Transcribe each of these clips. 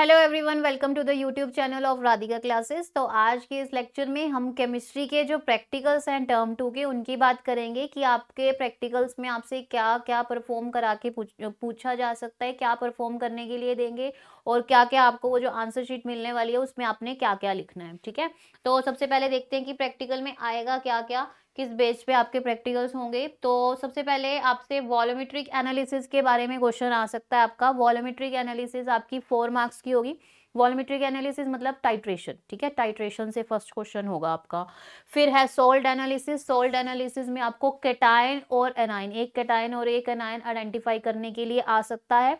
hello everyone welcome to the YouTube channel of Radhika classes तो आज के इस लेक्चर में हम केमिस्ट्री के जो प्रैक्टिकल्स हैं टर्म टू के उनकी बात करेंगे कि आपके प्रैक्टिकल्स में आपसे क्या क्या परफॉर्म करा के पूछ, पूछा जा सकता है क्या परफॉर्म करने के लिए देंगे और क्या क्या आपको वो जो आंसर शीट मिलने वाली है उसमें आपने क्या क्या लिखना है ठीक है तो सबसे पहले देखते हैं कि प्रैक्टिकल में आएगा क्या क्या किस बेस पे आपके प्रैक्टिकल्स होंगे तो सबसे पहले आपसे वॉलोमेट्रिक एनालिसिस के बारे में क्वेश्चन आ सकता है आपका वॉलोमेट्रिक एनालिसिस आपकी फोर मार्क्स की होगी वॉलमेट्रिक एनालिसिस मतलब टाइट्रेशन ठीक है टाइट्रेशन से फर्स्ट क्वेश्चन होगा आपका फिर है सोल्ड एनालिसिस सोल्ड एनालिसिस में आपको कैटाइन और एनाइन एक कैटाइन और एक एनाइन आइडेंटिफाई करने के लिए आ सकता है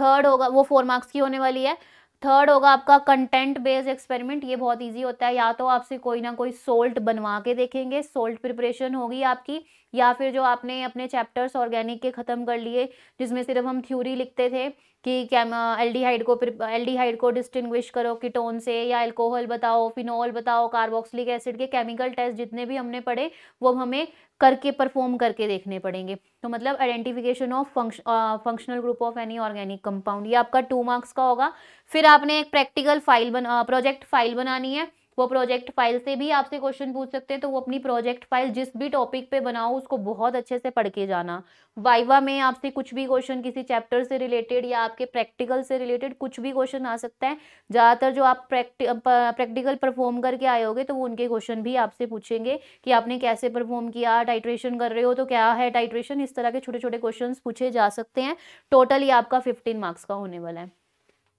थर्ड होगा वो फोर मार्क्स की होने वाली है थर्ड होगा आपका कंटेंट बेस्ड एक्सपेरिमेंट ये बहुत ईजी होता है या तो आपसे कोई ना कोई सोल्ट बनवा के देखेंगे सोल्ट प्रिपरेशन होगी आपकी या फिर जो आपने अपने चैप्टर्स ऑर्गेनिक के ख़त्म कर लिए जिसमें सिर्फ हम थ्योरी लिखते थे कि क्या एल्डिहाइड को एल्डिहाइड को डिस्टिंग्विश करो कीटोन से या एल्कोहल बताओ फिनोल बताओ कार्बोक्सिलिक एसिड के केमिकल टेस्ट जितने भी हमने पढ़े वो हमें करके परफॉर्म करके देखने पड़ेंगे तो मतलब identification of functional group of any organic compound ये आपका टू मार्क्स का होगा फिर आपने एक प्रैक्टिकल फाइल बना प्रोजेक्ट फाइल बनानी है वो प्रोजेक्ट फाइल से भी आपसे क्वेश्चन पूछ सकते हैं तो वो अपनी प्रोजेक्ट फाइल जिस भी टॉपिक पे बनाओ उसको बहुत अच्छे से पढ़ के जाना वाइवा में आपसे कुछ भी क्वेश्चन किसी चैप्टर से रिलेटेड या आपके प्रैक्टिकल से रिलेटेड कुछ भी क्वेश्चन आ सकता है ज़्यादातर जो आप प्रैक्टि प्रैक्टिकल परफॉर्म करके आए होगे तो वो उनके क्वेश्चन भी आपसे पूछेंगे कि आपने कैसे परफॉर्म किया टाइट्रेशन कर रहे हो तो क्या है टाइट्रेशन इस तरह के छोटे छोटे क्वेश्चन पूछे जा सकते हैं टोटल आपका फिफ्टीन मार्क्स का होने वाला है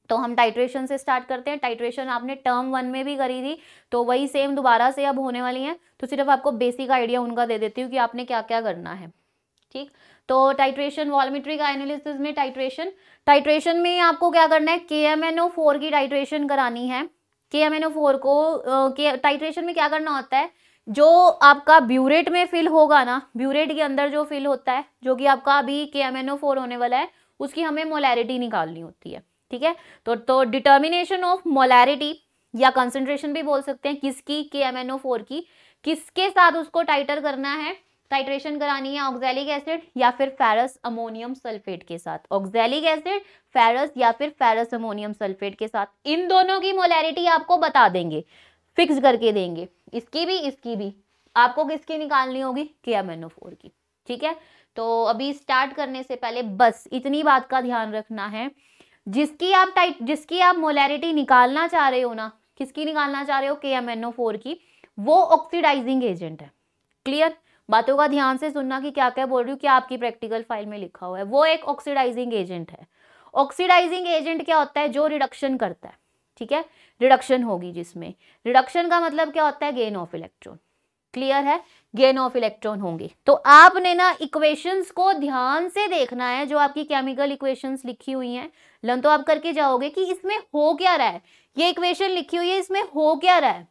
तो हम टाइट्रेशन से स्टार्ट करते हैं टाइट्रेशन आपने टर्म वन में भी करी थी तो वही सेम दोबारा से अब होने वाली हैं तो सिर्फ आपको बेसिक आइडिया उनका दे देती हूँ कि आपने क्या क्या करना है ठीक तो टाइट्रेशन वॉलमेट्रिक एनालिसिस में टाइट्रेशन टाइट्रेशन में आपको क्या करना है K M N O four की टाइट्रेशन करानी है K M N O four को के टाइट्रेशन में क्या करना होता है जो आपका ब्यूरेट में फिल होगा ना ब्यूरेट के अंदर जो फिल होता है जो कि आपका अभी के एम एन ओ फोर होने वाला है उसकी हमें मोलैरिटी निकालनी होती है ठीक है तो तो डिटर्मिनेशन ऑफ मोलैरिटी या कंसंट्रेशन भी बोल सकते हैं किसकी के एम एन ओ फोर की किसके साथ उसको टाइटर करना है टाइट्रेशन करानी है ऑक्जेलिक एसिड या फिर फेरस अमोनियम सल्फेट के साथ ऑक्जेलिक एसिड फेरस या फिर फेरस अमोनियम सल्फेट के साथ इन दोनों की मोलैरिटी आपको बता देंगे फिक्स करके देंगे इसकी भी इसकी भी आपको किसकी निकालनी होगी के एम एन ओ फोर की ठीक है तो अभी स्टार्ट करने से पहले बस इतनी बात का ध्यान रखना है जिसकी आप टाइप जिसकी आप मोलैरिटी निकालना चाह रहे हो ना किसकी निकालना चाह रहे हो के एम एन ओ फोर की वो ऑक्सीडाइजिंग एजेंट है क्लियर बातों का ध्यान से सुनना कि क्या क्या बोल रही हूँ क्या आपकी प्रैक्टिकल फाइल में लिखा हुआ है वो एक ऑक्सीडाइजिंग एजेंट है ऑक्सीडाइजिंग एजेंट क्या होता है जो रिडक्शन करता है ठीक है रिडक्शन होगी जिसमें रिडक्शन का मतलब क्या होता है गेन ऑफ इलेक्ट्रॉन क्लियर है गेन ऑफ इलेक्ट्रॉन होंगे तो आपने ना इक्वेशंस को ध्यान से देखना है जो आपकी केमिकल इक्वेशंस लिखी हुई हैं लन तो आप करके जाओगे कि इसमें हो क्या रहा है ये इक्वेशन लिखी हुई है इसमें हो क्या रहा है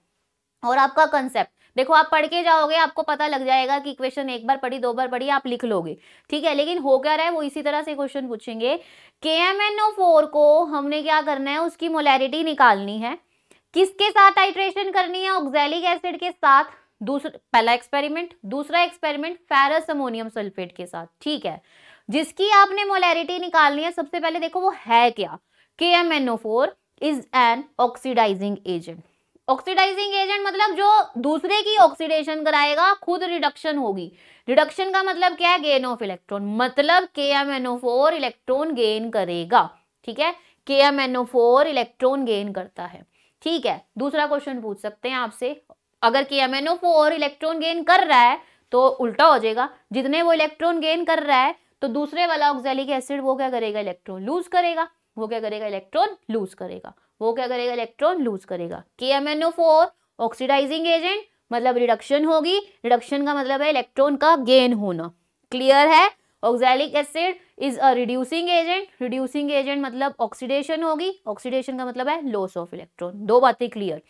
और आपका कंसेप्ट देखो आप पढ़ के जाओगे आपको पता लग जाएगा कि इक्वेशन एक बार पढ़ी दो बार पढ़ी आप लिख लोगे ठीक है लेकिन हो क्या रहा है वो इसी तरह से क्वेश्चन पूछेंगे के एम एन ओ फोर को हमने क्या करना है उसकी मोलैरिटी निकालनी है किसके साथ हाइड्रेशन करनी है ऑक्जेलिक एसिड के साथ दूसरा पहला एक्सपेरिमेंट दूसरा एक्सपेरिमेंट फेरस अमोनियम सल्फेट के साथ ठीक है जिसकी आपने मोलैरिटी निकालनी है सबसे पहले देखो वो है क्या K M N O four is an oxidising agent oxidising agent मतलब जो दूसरे की ऑक्सीडेशन कराएगा खुद रिडक्शन होगी रिडक्शन का मतलब क्या है गेन ऑफ इलेक्ट्रॉन मतलब K M N O four electron gain करेगा ठीक है K M N O four electron gain करता है ठीक है दूसरा क्वेश्चन पूछ सकते हैं आपसे अगर K M N O four electron gain कर रहा है तो उल्टा हो जाएगा जितने वो इलेक्ट्रॉन गेन कर रहा है तो दूसरे वाला ऑक्जेलिक एसिड वो क्या करेगा इलेक्ट्रॉन लूज करेगा वो क्या करेगा इलेक्ट्रॉन लूज करेगा वो क्या करेगा इलेक्ट्रॉन लूज करेगा K M N O four oxidising agent मतलब रिडक्शन होगी रिडक्शन का मतलब है इलेक्ट्रॉन का गेन होना क्लियर है oxalic acid is a reducing agent reducing agent मतलब ऑक्सीडेशन होगी ऑक्सीडेशन का मतलब है लॉस ऑफ इलेक्ट्रॉन दो बातें क्लियर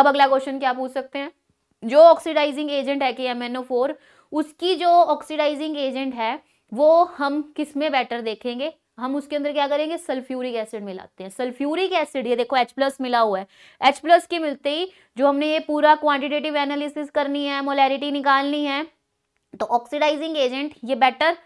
अब अगला क्वेश्चन क्या पूछ सकते हैं जो ऑक्सीडाइजिंग एजेंट है K M N O four उसकी जो ऑक्सीडाइजिंग एजेंट है वो हम किस में बेटर देखेंगे हम उसके अंदर क्या करेंगे सल्फ्यूरिक एसिड मिलाते हैं सल्फ्यूरिक एसिड ये देखो H प्लस मिला हुआ है H प्लस के मिलते ही जो हमने ये पूरा क्वांटिटेटिव एनालिसिस करनी है मोलैरिटी निकालनी है तो ऑक्सीडाइजिंग एजेंट ये बेटर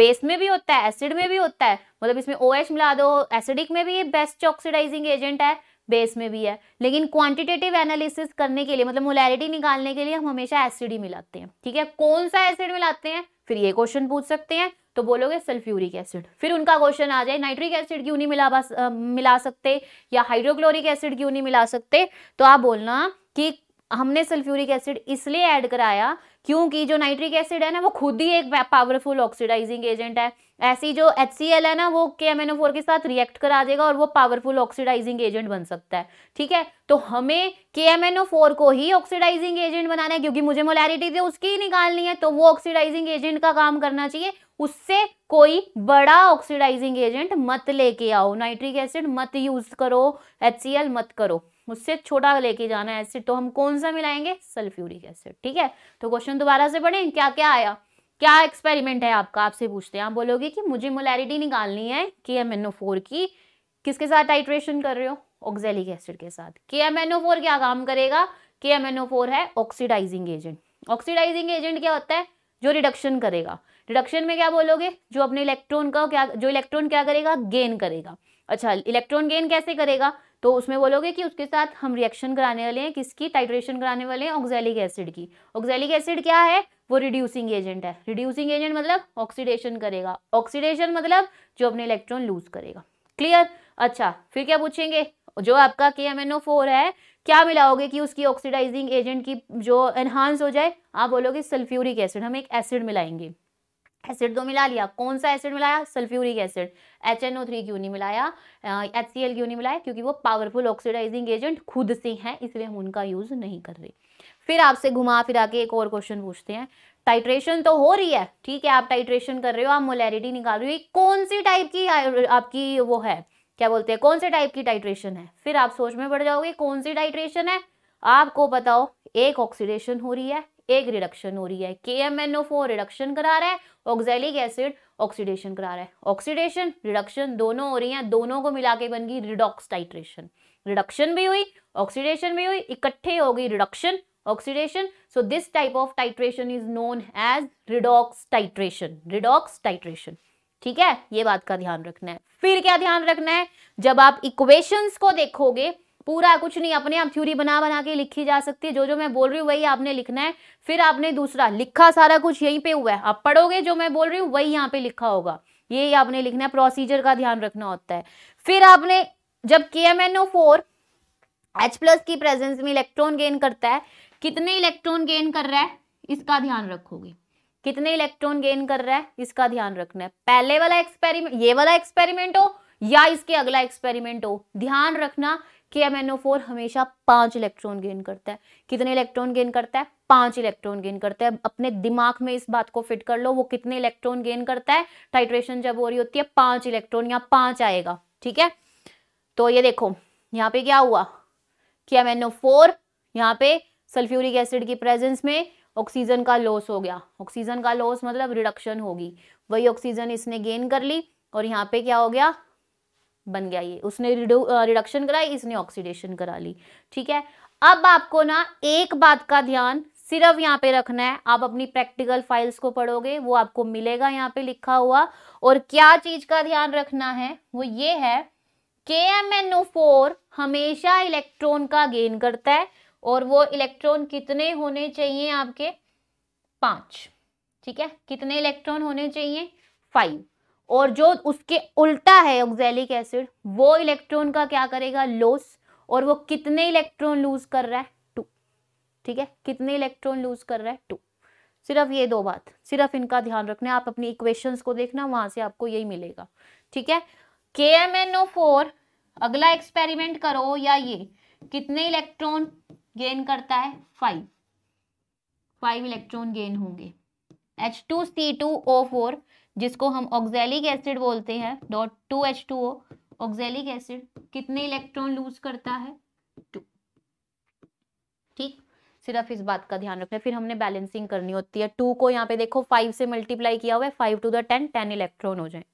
बेस में भी होता है एसिड में भी होता है मतलब इसमें ओ OH मिला दो एसिडिक में भी ये बेस्ट ऑक्सीडाइजिंग एजेंट है बेस में भी है लेकिन क्वांटिटेटिव एनालिसिस करने के लिए मतलब मोलैरिटी निकालने के लिए हम हमेशा एसिड ही मिलाते हैं ठीक है कौन सा एसिड मिलाते हैं फिर ये क्वेश्चन पूछ सकते हैं तो बोलोगे सल्फ्यूरिक एसिड फिर उनका क्वेश्चन आ जाए नाइट्रिक एसिड क्यों नहीं मिला मिला सकते या हाइड्रोक्लोरिक एसिड क्यों नहीं मिला सकते तो आप बोलना कि हमने सल्फ्यूरिक एसिड इसलिए ऐड कराया क्योंकि जो नाइट्रिक एसिड है ना वो खुद ही एक पावरफुल ऑक्सीडाइजिंग एजेंट है ऐसी जो एच है ना वो के एम के साथ रिएक्ट करा देगा और वो पावरफुल ऑक्सीडाइजिंग एजेंट बन सकता है ठीक है तो हमें के एम को ही ऑक्सीडाइजिंग एजेंट बनाना है क्योंकि मुझे मोलैरिटी थी उसकी ही निकालनी है तो वो ऑक्सीडाइजिंग एजेंट का काम करना चाहिए उससे कोई बड़ा ऑक्सीडाइजिंग एजेंट मत लेके आओ नाइट्रिक एसिड मत यूज करो एच मत करो मुझसे छोटा लेके जाना है एसिड तो हम कौन सा मिलाएंगे सल्फ्यूरिक एसिड ठीक है तो क्वेश्चन दोबारा से पढ़ें क्या क्या आया क्या एक्सपेरिमेंट है आपका आपसे पूछते हैं आप बोलोगे कि मुझे मोलैरिटी निकालनी है K M N O four की किसके साथ टाइट्रेशन कर रहे हो ऑक्जेलिक एसिड के साथ के एम एन ओ फोर क्या काम करेगा K M N O four है ऑक्सीडाइजिंग एजेंट ऑक्सीडाइजिंग एजेंट क्या होता है जो रिडक्शन करेगा रिडक्शन में क्या बोलोगे जो अपने इलेक्ट्रॉन का क्या जो इलेक्ट्रॉन क्या करेगा गेन करेगा अच्छा इलेक्ट्रॉन गेन कैसे करेगा तो उसमें बोलोगे कि उसके साथ हम रिएक्शन कराने वाले हैं किसकी टाइट्रेशन कराने वाले हैं ऑक्जेलिक एसिड की ऑक्जेलिक एसिड क्या है वो रिड्यूसिंग एजेंट है रिड्यूसिंग एजेंट मतलब ऑक्सीडेशन करेगा ऑक्सीडेशन मतलब जो अपने इलेक्ट्रॉन लूज करेगा क्लियर अच्छा फिर क्या पूछेंगे जो आपका के एम एन ओ फोर है क्या मिलाओगे कि उसकी ऑक्सीडाइजिंग एजेंट की जो एनहांस हो जाए आप बोलोगे सल्फ्यूरिक एसिड हम एक एसिड मिलाएंगे एसिड दो तो मिला लिया कौन सा एसिड मिलाया sulphuric acid H N O three क्यों नहीं मिलाया एच सी एल क्यों नहीं मिलाया क्योंकि वो पावरफुल ऑक्सीडाइजिंग एजेंट खुद से हैं इसलिए हम उनका यूज़ नहीं कर रहे फिर आपसे घुमा फिरा के एक और क्वेश्चन पूछते हैं टाइट्रेशन तो हो रही है ठीक है आप टाइट्रेशन कर रहे हो आप मोलैरिटी निकाल रहे हो कौन सी टाइप की आपकी वो है क्या बोलते हैं कौन से टाइप की टाइट्रेशन है फिर आप सोच में पड़ जाओगे कौन सी टाइट्रेशन है आपको बताओ एक ऑक्सीडेशन हो रही है एक रिडक्शन हो रही है K M N O four reduction करा रहा है ऑक्जेलिक एसिड ऑक्सीडेशन करा रहा है ऑक्सीडेशन रिडक्शन दोनों हो रही हैं दोनों को मिला के बन गई रिडॉक्स टाइट्रेशन रिडक्शन भी हुई ऑक्सीडेशन भी हुई इकट्ठे हो गई reduction oxidation so this type of titration is known as redox titration redox titration ठीक है ये बात का ध्यान रखना है फिर क्या ध्यान रखना है जब आप इक्वेशंस को देखोगे पूरा कुछ नहीं अपने आप थ्योरी बना बना के लिखी जा सकती है जो जो मैं बोल रही हूँ वही आपने लिखना है फिर आपने दूसरा लिखा सारा कुछ यहीं पे हुआ है आप पढ़ोगे जो मैं बोल रही हूँ वही यहाँ पे लिखा होगा ये आपने लिखना है प्रोसीजर का ध्यान रखना होता है फिर आपने जब K M N O four H plus की प्रेजेंस में इलेक्ट्रॉन गेन करता है कितने इलेक्ट्रॉन गेन कर रहा है इसका ध्यान रखोगे कितने इलेक्ट्रॉन गेन कर रहा है इसका ध्यान रखना है पहले वाला एक्सपेरिमेंट ये वाला एक्सपेरिमेंट हो या इसके अगला एक्सपेरिमेंट हो ध्यान रखना के एम एन ओ फोर हमेशा पांच इलेक्ट्रॉन गेन करता है कितने इलेक्ट्रॉन गेन करता है पांच इलेक्ट्रॉन गेन करता है अपने दिमाग में इस बात को फिट कर लो वो कितने इलेक्ट्रॉन गेन करता है टाइट्रेशन जब हो रही होती है पांच इलेक्ट्रॉन या पांच आएगा ठीक है तो ये देखो यहाँ पे क्या हुआ कि एम एन ओ फोर यहाँ पे सल्फ्यूरिक एसिड की प्रेजेंस में ऑक्सीजन का लॉस हो गया ऑक्सीजन का लॉस मतलब रिडक्शन होगी वही ऑक्सीजन इसने गेन कर ली और यहाँ पे क्या हो गया बन गया ये उसने रिडक्शन कराई इसने ऑक्सीडेशन करा ली ठीक है अब आपको ना एक बात का ध्यान सिर्फ यहाँ पे रखना है आप अपनी प्रैक्टिकल फाइल्स को पढ़ोगे वो आपको मिलेगा यहाँ पे लिखा हुआ और क्या चीज का ध्यान रखना है वो ये है K M N O four हमेशा इलेक्ट्रॉन का गेन करता है और वो इलेक्ट्रॉन कितने होने चाहिए आपके पांच ठीक है कितने इलेक्ट्रॉन होने चाहिए फाइव और जो उसके उल्टा है ऑक्जेलिक एसिड वो इलेक्ट्रॉन का क्या करेगा लॉस और वो कितने इलेक्ट्रॉन लूज कर रहा है टू ठीक है कितने इलेक्ट्रॉन लूज कर रहा है टू सिर्फ ये दो बात सिर्फ इनका ध्यान रखना आप अपनी इक्वेशंस को देखना वहां से आपको यही मिलेगा ठीक है K M N O four अगला एक्सपेरिमेंट करो या ये कितने इलेक्ट्रॉन गेन करता है फाइव फाइव इलेक्ट्रॉन गेन होंगे H two C two O four जिसको हम ऑक्जेलिक एसिड बोलते हैं dot two H two O oxalic acid कितने इलेक्ट्रॉन लूज करता है टू ठीक सिर्फ इस बात का ध्यान रखना फिर हमने बैलेंसिंग करनी होती है टू को यहाँ पे देखो फाइव से मल्टीप्लाई किया हुआ है five two the ten ten electron हो जाए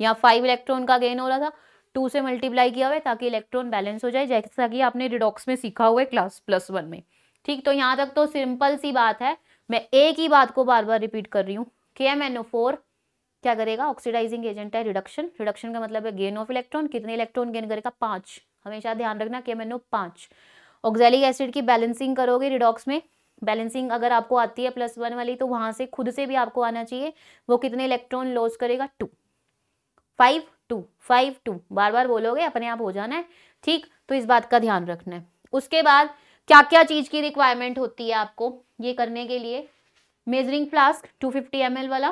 यहाँ फाइव इलेक्ट्रॉन का गेन हो रहा था टू से मल्टीप्लाई किया हुआ है ताकि इलेक्ट्रॉन बैलेंस हो जाए जैसा कि आपने रिडॉक्स में सीखा हुआ है क्लास प्लस वन में ठीक तो यहाँ तक तो सिंपल सी बात है मैं एक ही बात को बार बार रिपीट कर रही हूँ के एम एन ओ फोर क्या करेगा ऑक्सीडाइजिंग एजेंट है रिडक्शन रिडक्शन का मतलब है गेन ऑफ इलेक्ट्रॉन कितने इलेक्ट्रॉन गेन करेगा पांच हमेशा ध्यान रखना के एम एन ओ पांच ऑक्जेलिक एसिड की बैलेंसिंग करोगे रिडॉक्स में बैलेंसिंग अगर आपको आती है प्लस वन वाली तो वहां से खुद से भी आपको आना चाहिए वो कितने इलेक्ट्रॉन लॉस करेगा two five two five two बार बार बोलोगे अपने आप हो जाना है ठीक तो इस बात का ध्यान रखना है उसके बाद क्या क्या चीज़ की रिक्वायरमेंट होती है आपको ये करने के लिए मेजरिंग फ्लास्क 250 फिफ्टी वाला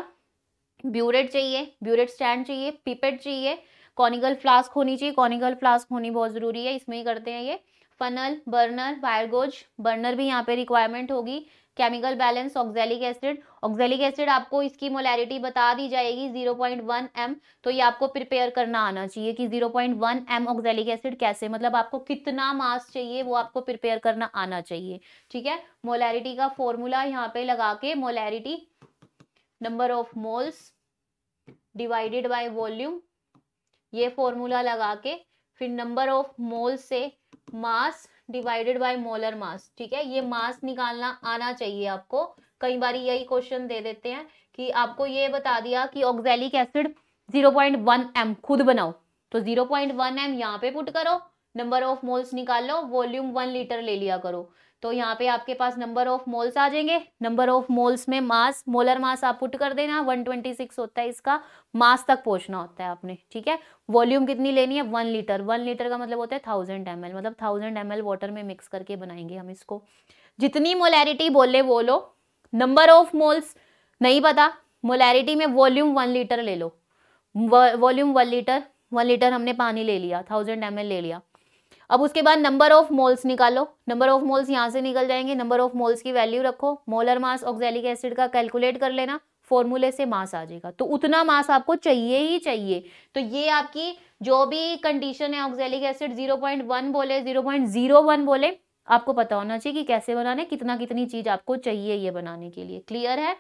ब्यूरेट चाहिए ब्यूरेट स्टैंड चाहिए पिपेट चाहिए कॉनिकल फ्लास्क होनी चाहिए कॉनिकल फ्लास्क होनी बहुत ज़रूरी है इसमें ही करते हैं ये फनल बर्नर वायरगोज बर्नर भी यहाँ पे रिक्वायरमेंट होगी chemical balance oxalic acid oxalic acid आपको इसकी मोलैरिटी बता दी जाएगी 0.1 एम तो ये आपको प्रिपेयर करना आना चाहिए कि 0.1 एम ऑक्जेलिक एसिड कैसे मतलब आपको कितना मास चाहिए वो आपको प्रिपेयर करना आना चाहिए ठीक है मोलैरिटी का फॉर्मूला यहाँ पे लगा के molarity number of moles divided by volume ये फॉर्मूला लगा के फिर नंबर ऑफ मोल्स से mass divided by molar mass ठीक है ये मास निकालना आना चाहिए आपको कई बार यही क्वेश्चन दे देते हैं कि आपको ये बता दिया कि ऑक्जेलिक एसिड 0.1 एम खुद बनाओ तो 0.1 एम यहाँ पे पुट करो नंबर ऑफ मोल्स निकाल लो वॉल्यूम वन लीटर ले लिया करो तो यहाँ पे आपके पास नंबर ऑफ मोल्स आ जाएंगे नंबर ऑफ मोल्स में मास मोलर मास आप पुट कर देना 126 होता है इसका मास तक पहुंचना होता है आपने ठीक है वॉल्यूम कितनी लेनी है वन लीटर वन लीटर का मतलब होता है थाउजेंड एम मतलब थाउजेंड एम वाटर में मिक्स करके बनाएंगे हम इसको जितनी मोलैरिटी बोले वो लो नंबर ऑफ मोल्स नहीं पता मोलैरिटी में वॉल्यूम वन लीटर ले लो volume one litre one litre हमने पानी ले लिया थाउजेंड एम ले लिया अब उसके बाद नंबर ऑफ मोल्स निकालो नंबर ऑफ मोल्स यहाँ से निकल जाएंगे नंबर ऑफ मोल्स की वैल्यू रखो मोलर मास ऑक्जेलिक एसिड का कैलकुलेट कर लेना फॉर्मूले से मास आ जाएगा तो उतना मास आपको चाहिए ही चाहिए तो ये आपकी जो भी कंडीशन है ऑक्जेलिक एसिड 0.1 बोले 0.01 बोले आपको पता होना चाहिए कि कैसे बनाने कितना कितनी चीज आपको चाहिए ये बनाने के लिए क्लियर है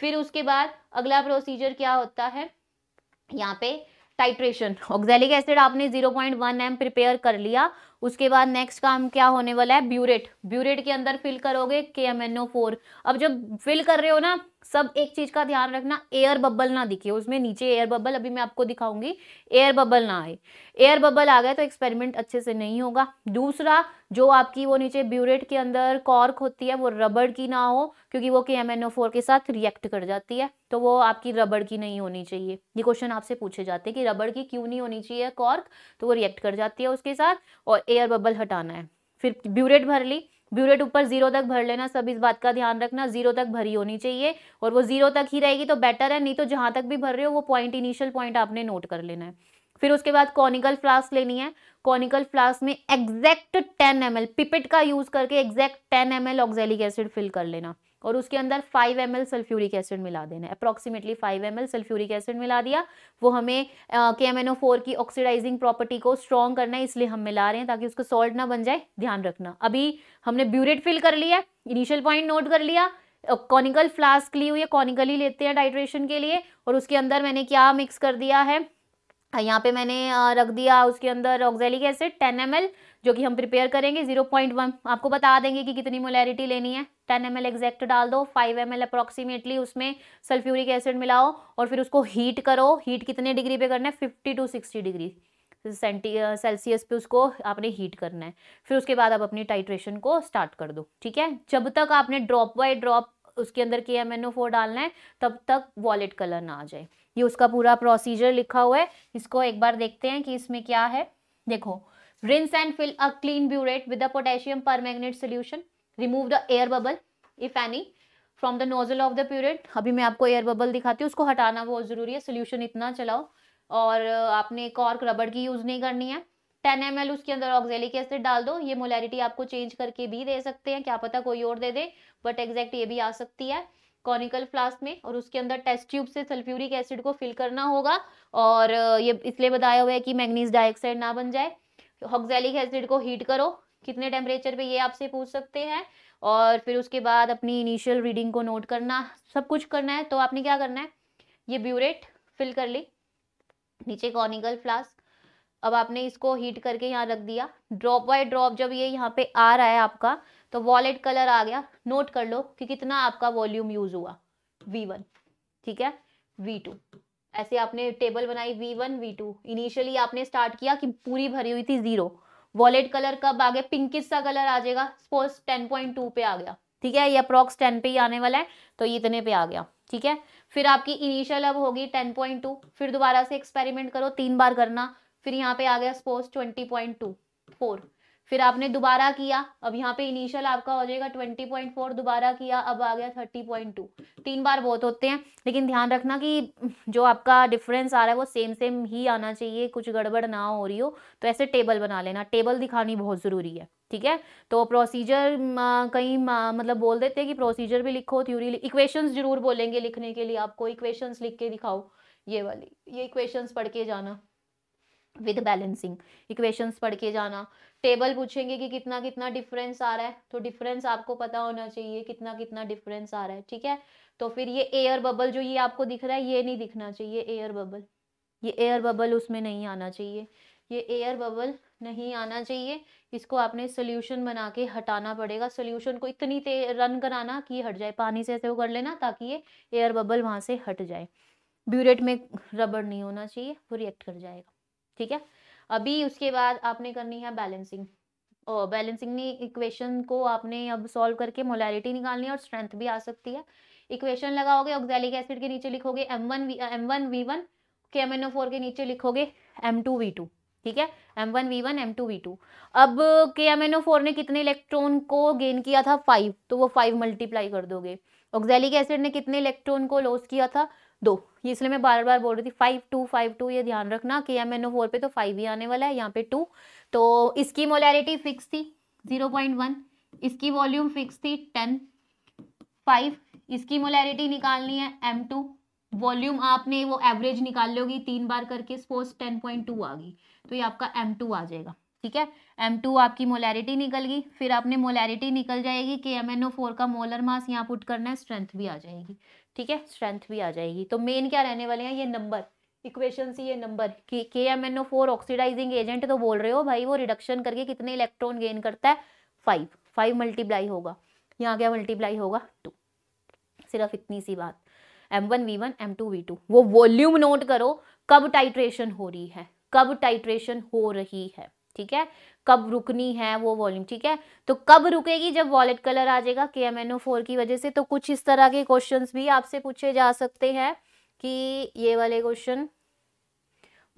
फिर उसके बाद अगला प्रोसीजर क्या होता है यहाँ पे टाइट्रेशन ऑक्जेलिक एसिड आपने 0.1 पॉइंट एम प्रिपेयर कर लिया उसके बाद नेक्स्ट काम क्या होने वाला है ब्यूरेट ब्यूरेट के अंदर फिल करोगे के एम एन ओ फोर अब जब फिल कर रहे हो ना सब एक चीज का ध्यान रखना एयर बबल ना दिखे उसमें नीचे एयर बबल अभी मैं आपको दिखाऊंगी एयर बबल ना आए एयर बबल आ गए तो एक्सपेरिमेंट अच्छे से नहीं होगा दूसरा जो आपकी वो नीचे ब्यूरेट के अंदर कॉर्क होती है वो रबड़ की ना हो क्योंकि वो के फोर के साथ रिएक्ट कर जाती है तो वो आपकी रबड़ की नहीं होनी चाहिए ये क्वेश्चन आपसे पूछे जाते हैं कि रबड़ की क्यों नहीं होनी चाहिए कॉर्क तो वो रिएक्ट कर जाती है उसके साथ और एयर बबल हटाना है फिर ब्यूरेट भर ली ब्यूरेट ऊपर जीरो तक भर लेना सब इस बात का ध्यान रखना जीरो तक भरी होनी चाहिए और वो जीरो तक ही रहेगी तो बेटर है नहीं तो जहां तक भी भर रहे हो वो पॉइंट इनिशियल पॉइंट आपने नोट कर लेना है फिर उसके बाद कॉनिकल फ्लास्क लेनी है कॉनिकल फ्लास्क में एग्जैक्ट टेन एम पिपेट का यूज करके exact ten M L oxalic acid fill कर लेना और उसके अंदर 5 एम एल सल्फ्यूरिक एसिड मिला देना है approximately 5 M L sulphuric acid मिला दिया वो हमें K M N O four की ऑक्सीडाइजिंग प्रॉपर्टी को स्ट्रॉन्ग करना है इसलिए हम मिला रहे हैं ताकि उसको सॉल्ट ना बन जाए ध्यान रखना अभी हमने ब्यूरेट फिल कर लिया इनिशियल पॉइंट नोट कर लिया कॉनिकल फ्लास्क ली हुई है कॉनिकल ही लेते हैं डाइड्रेशन के लिए और उसके अंदर मैंने क्या मिक्स कर दिया है यहाँ पे मैंने रख दिया उसके अंदर ऑक्जेलिक एसिड टेन एम जो कि हम प्रिपेयर करेंगे जीरो पॉइंट वन आपको बता देंगे कि कितनी मोलैरिटी लेनी है टेन एम एल एग्जैक्ट डाल दो फाइव एम एल अप्रॉक्सीमेटली उसमें सल्फ्यूरिक एसिड मिलाओ और फिर उसको हीट करो हीट कितने डिग्री पे करना है fifty to sixty degree centi Celsius पे उसको आपने हीट करना है फिर उसके बाद आप अपनी टाइट्रेशन को स्टार्ट कर दो ठीक है जब तक आपने ड्रॉप बाय ड्रॉप उसके अंदर के एम डालना है तब तक वॉलेट कलर ना आ जाए ये उसका पूरा प्रोसीजर लिखा हुआ है इसको एक बार देखते हैं कि इसमें क्या है देखो rinse and fill a clean burette with a potassium permanganate solution remove the air bubble if any from the nozzle of the burette अभी मैं आपको एयर बबल दिखाती हूँ उसको हटाना बहुत जरूरी है सोल्यूशन इतना चलाओ और आपने एक और रबड़ की यूज नहीं करनी है टेन एम उसके अंदर ऑक्जेलिक एसिड डाल दो ये मोलैरिटी आपको चेंज करके भी दे सकते हैं क्या पता कोई और दे दे बट एग्जैक्ट ये भी आ सकती है कॉनिकल फ्लास्क में और उसके अंदर टेस्ट ट्यूब से सल्फ्यूरिक एसिड को फिल करना होगा और ये इसलिए बताया हुआ है कि मैग्नीज डाइऑक्साइड ना बन जाए ऑक्जेलिक एसिड को हीट करो कितने टेम्परेचर पे ये आपसे पूछ सकते हैं और फिर उसके बाद अपनी इनिशियल रीडिंग को नोट करना सब कुछ करना है तो आपने क्या करना है ये ब्यूरेट फिल कर ली नीचे कॉनिकल फ्लास्क अब आपने इसको हीट करके यहाँ रख दिया ड्रॉप बाय ड्रॉप जब ये यहाँ पे आ रहा है आपका तो वॉलेट कलर आ गया नोट कर लो कि कितना आपका वॉल्यूम यूज हुआ वी ठीक है वी ऐसे आपने टेबल बनाई V one V two initially आपने स्टार्ट किया कि पूरी भरी हुई थी जीरो वॉलेट कलर कब आ गया पिंकिश सा कलर आ जाएगा सपोज टेन पॉइंट टू पे आ गया ठीक है ये अप्रॉक्स टेन पे ही आने वाला है तो ये इतने पे आ गया ठीक है फिर आपकी इनिशियल अब होगी टेन पॉइंट टू फिर दोबारा से एक्सपेरिमेंट करो तीन बार करना फिर यहाँ पे आ गया suppose twenty point two four फिर आपने दोबारा किया अब यहाँ पे इनिशियल आपका हो जाएगा ट्वेंटी पॉइंट फोर दोबारा किया अब आ गया थर्टी पॉइंट टू तीन बार बहुत होते हैं लेकिन ध्यान रखना कि जो आपका डिफरेंस आ रहा है वो सेम सेम ही आना चाहिए कुछ गड़बड़ ना हो रही हो तो ऐसे टेबल बना लेना टेबल दिखानी बहुत ज़रूरी है ठीक है तो प्रोसीजर कहीं मतलब बोल देते हैं कि प्रोसीजर भी लिखो थ्योरी इक्वेशन जरूर बोलेंगे लिखने के लिए आपको इक्वेशन लिख के दिखाओ ये वाली ये इक्वेशन पढ़ के जाना विद बैलेंसिंग इक्वेशंस पढ़ के जाना टेबल पूछेंगे कि कितना कितना डिफरेंस आ रहा है तो डिफरेंस आपको पता होना चाहिए कितना कितना डिफरेंस आ रहा है ठीक है तो फिर ये एयर बबल जो ये आपको दिख रहा है ये नहीं दिखना चाहिए एयर बबल ये एयर बबल उसमें नहीं आना चाहिए ये एयर बबल नहीं आना चाहिए इसको आपने सोल्यूशन बना के हटाना पड़ेगा सोल्यूशन को इतनी तेज रन कराना कि हट जाए पानी से ऐसे वो कर लेना ताकि ये एयर बबल वहाँ से हट जाए ब्यूरेट में रबड़ नहीं होना चाहिए वो रिएक्ट कर जाएगा ठीक है अभी उसके बाद आपने करनी है बैलेंसिंग और बैलेंसिंग ने इक्वेशन को आपने अब सॉल्व करके मोलैरिटी निकालनी है और स्ट्रेंथ भी आ सकती है इक्वेशन लगाओगे ऑक्सैलिक एसिड के नीचे लिखोगे M one M one V one K M N O four के नीचे लिखोगे एम टू वी टू ठीक है M one V one M two V two अब K M N O four ने कितने इलेक्ट्रॉन को गेन किया था फाइव तो वो फाइव मल्टीप्लाई कर दोगे ऑक्सैलिक एसिड ने कितने इलेक्ट्रॉन को लॉस किया था दो ये इसलिए मैं बार बार बोल रही थी फाइव टू फाइव टू ये ध्यान रखना कि एम एन ओ फोर पे तो फाइव ही आने वाला है यहाँ पे टू तो इसकी मोलैरिटी फिक्स थी जीरो पॉइंट वन इसकी वॉल्यूम फिक्स थी टेन फाइव इसकी मोलैरिटी निकालनी है एम टू वॉल्यूम आपने वो एवरेज निकाल लोगी तीन बार करके सपोज टेन पॉइंट टू आ गई तो ये आपका एम टू आ जाएगा ठीक है एम टू आपकी मोलैरिटी निकल गई फिर आपने मोलैरिटी निकल जाएगी K M N O four का मोलर मास यहाँ पुट करना है स्ट्रेंथ भी आ जाएगी ठीक है स्ट्रेंथ भी आ जाएगी तो मेन क्या रहने वाले हैं ये नंबर इक्वेशन से ये नंबर कि K M N O four oxidising agent तो बोल रहे हो भाई वो रिडक्शन करके कितने इलेक्ट्रॉन गेन करता है फाइव फाइव मल्टीप्लाई होगा यहाँ क्या मल्टीप्लाई होगा टू सिर्फ इतनी सी बात M one V one M two V two वो वॉल्यूम नोट करो कब टाइट्रेशन हो रही है कब टाइट्रेशन हो रही है ठीक है कब रुकनी है वो वॉल्यूम ठीक है तो कब रुकेगी जब वॉलेट कलर आ जाएगा के एम एन ओ फोर की वजह से तो कुछ इस तरह के क्वेश्चन भी आपसे पूछे जा सकते हैं कि ये वाले question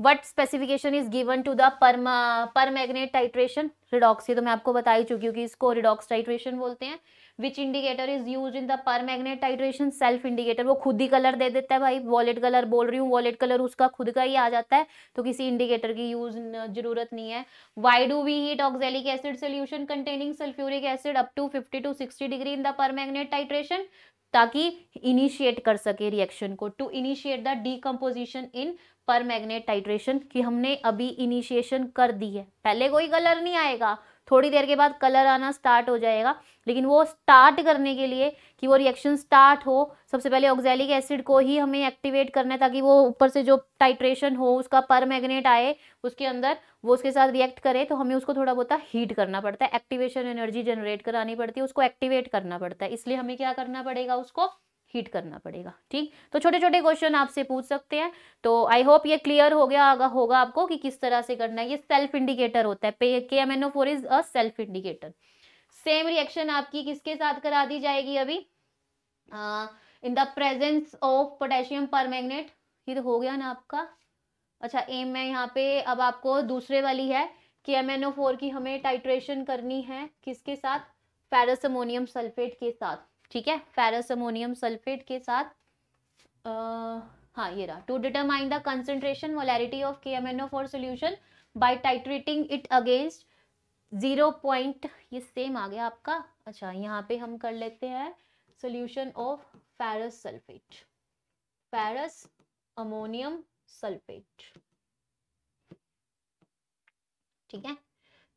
what specification is given to the permanganate titration redox ये तो मैं आपको बता ही चुकी हूँ कि इसको रिडॉक्स टाइट्रेशन बोलते हैं which indicator is use in the permanganate titration self indicator वो खुद ही कलर दे देता है भाई वॉलेट कलर बोल रही हूँ वॉलेट कलर उसका खुद का ही आ जाता है तो किसी इंडिकेटर की यूज जरूरत नहीं है why do we heat oxalic acid solution containing sulphuric acid up to fifty to sixty degree in the permanganate titration ताकि इनिशिएट कर सके रिएक्शन को to initiate the decomposition in permanganate titration कि हमने अभी initiation कर दी है पहले कोई कलर नहीं आएगा थोड़ी देर के बाद कलर आना स्टार्ट हो जाएगा लेकिन वो स्टार्ट करने के लिए कि वो रिएक्शन स्टार्ट हो सबसे पहले ऑक्जेलिक एसिड को ही हमें एक्टिवेट करना है ताकि वो ऊपर से जो टाइट्रेशन हो उसका पर मैग्नेट आए उसके अंदर वो उसके साथ रिएक्ट करे तो हमें उसको थोड़ा बहुत हीट करना पड़ता है एक्टिवेशन एनर्जी जनरेट करानी पड़ती है उसको एक्टिवेट करना पड़ता है इसलिए हमें क्या करना पड़ेगा उसको हीट करना पड़ेगा ठीक तो छोटे छोटे क्वेश्चन आपसे पूछ सकते हैं तो आई होप ये क्लियर हो गया आगा होगा आपको कि किस तरह से करना है ये सेल्फ इंडिकेटर होता है K M N O four is a self indicator same reaction आपकी किसके साथ करा दी जाएगी अभी in the presence of potassium permanganate ये तो हो गया ना आपका अच्छा एम में यहाँ पे अब आपको दूसरे वाली है कि एम एन ओ फोर की हमें टाइट्रेशन करनी है किसके साथ फेरस अमोनियम सल्फेट के साथ ठीक है फेरस अमोनियम सल्फेट के साथ आ, हाँ ये रहा to determine the concentration molarity of K M N O four solution by titrating it against zero point ये सेम आ गया आपका अच्छा यहाँ पे हम कर लेते हैं solution of ferrous sulphate ferrous ammonium sulphate ठीक है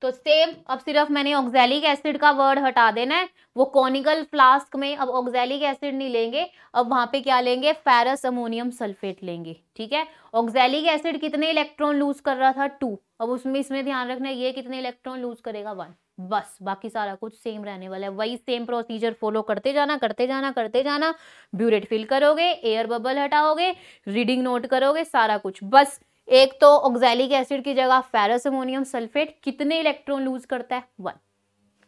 तो सेम अब सिर्फ मैंने ऑक्जेलिक एसिड का वर्ड हटा देना है वो कॉनिकल फ्लास्क में अब ऑक्जेलिक एसिड नहीं लेंगे अब वहां पे क्या लेंगे फेरस अमोनियम सल्फेट लेंगे ठीक है ऑक्जेलिक एसिड कितने इलेक्ट्रॉन लूज कर रहा था टू अब उसमें इसमें ध्यान रखना है ये कितने इलेक्ट्रॉन लूज करेगा वन बस बाकी सारा कुछ सेम रहने वाला है वही सेम प्रोसीजर फॉलो करते जाना करते जाना करते जाना ब्यूरेट फिल करोगे एयर बबल हटाओगे रीडिंग नोट करोगे सारा कुछ बस एक तो ऑक्जैलिक एसिड की जगह फेरस अमोनियम सल्फेट कितने इलेक्ट्रॉन लूज करता है वन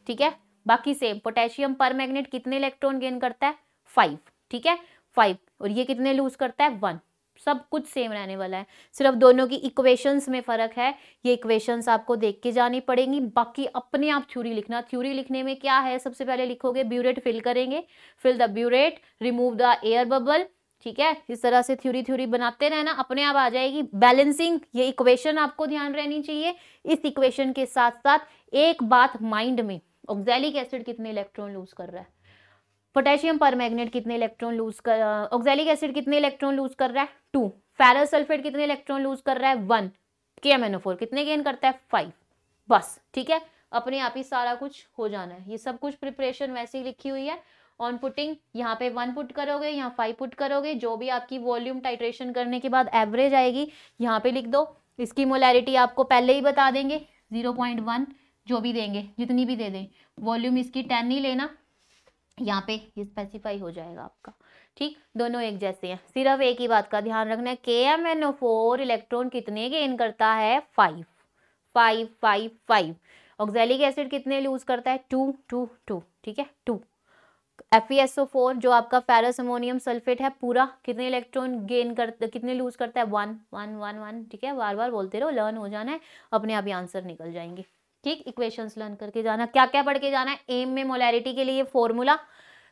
ठीक है बाकी सेम पोटेशियम पर मैग्नेट कितने इलेक्ट्रॉन गेन करता है फाइव ठीक है फाइव और ये कितने लूज करता है वन सब कुछ सेम रहने वाला है सिर्फ दोनों की इक्वेशंस में फ़र्क है ये इक्वेशंस आपको देख के जानी पड़ेंगी बाकी अपने आप थ्योरी लिखना थ्योरी लिखने में क्या है सबसे पहले लिखोगे ब्यूरेट फिल करेंगे fill the burette remove the air bubble ठीक है इस तरह से थ्योरी थ्योरी बनाते रहना अपने आप आ जाएगी बैलेंसिंग ये इक्वेशन आपको ध्यान रहनी चाहिए इस इक्वेशन के साथ साथ एक बात माइंड में ऑक्जेलिक एसिड कितने इलेक्ट्रॉन लूज कर रहा है पोटेशियम पर मैग्नेट कितने इलेक्ट्रॉन लूज कर ऑक्जेलिक एसिड कितने इलेक्ट्रॉन लूज कर रहा है टू फेरस सल्फेट कितने इलेक्ट्रॉन लूज कर रहा है one K M N O four कितने गेन करता है फाइव बस ठीक है अपने आप ही सारा कुछ हो जाना है ये सब कुछ प्रिपरेशन वैसे ही लिखी हुई है ऑन पुटिंग यहाँ पे वन पुट करोगे यहाँ फाइव पुट करोगे जो भी आपकी वॉल्यूम टाइट्रेशन करने के बाद एवरेज आएगी यहाँ पे लिख दो इसकी मोलैरिटी आपको पहले ही बता देंगे जीरो पॉइंट वन जो भी देंगे जितनी भी दे दें वॉल्यूम इसकी टेन ही लेना यहाँ पे ये स्पेसिफाई हो जाएगा आपका ठीक दोनों एक जैसे हैं सिर्फ एक ही बात का ध्यान रखना है K M N O four electron कितने गेन करता है five five five five oxalic acid कितने लूज करता है टू टू टू ठीक है टू एफ ई e जो आपका फेरस अमोनियम सल्फेट है पूरा कितने इलेक्ट्रॉन गेन कर कितने लूज करता है वन वन वन वन ठीक है बार बार बोलते रहो लर्न हो जाना है अपने आप ही आंसर निकल जाएंगे ठीक इक्वेशंस लर्न करके जाना क्या क्या पढ़ के जाना है एम में मोलैरिटी के लिए फॉर्मूला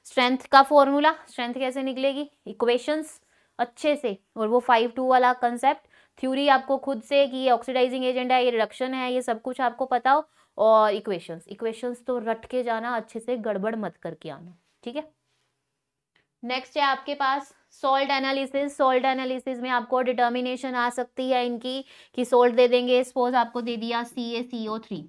स्ट्रेंथ का फॉर्मूला स्ट्रेंथ कैसे निकलेगी इक्वेशंस अच्छे से और वो फाइव टू वाला कंसेप्ट थ्योरी आपको खुद से कि ये ऑक्सीडाइजिंग एजेंट है ये रिडक्शन है ये सब कुछ आपको पता हो और इक्वेशंस इक्वेशंस तो रट के जाना अच्छे से गड़बड़ मत करके आना ठीक है नेक्स्ट है आपके पास सोल्ट एनालिसिस सोल्ट एनालिसिस में आपको डिटर्मिनेशन आ सकती है इनकी कि सोल्ट दे देंगे सपोज आपको दे दिया सी ए सी ओ थ्री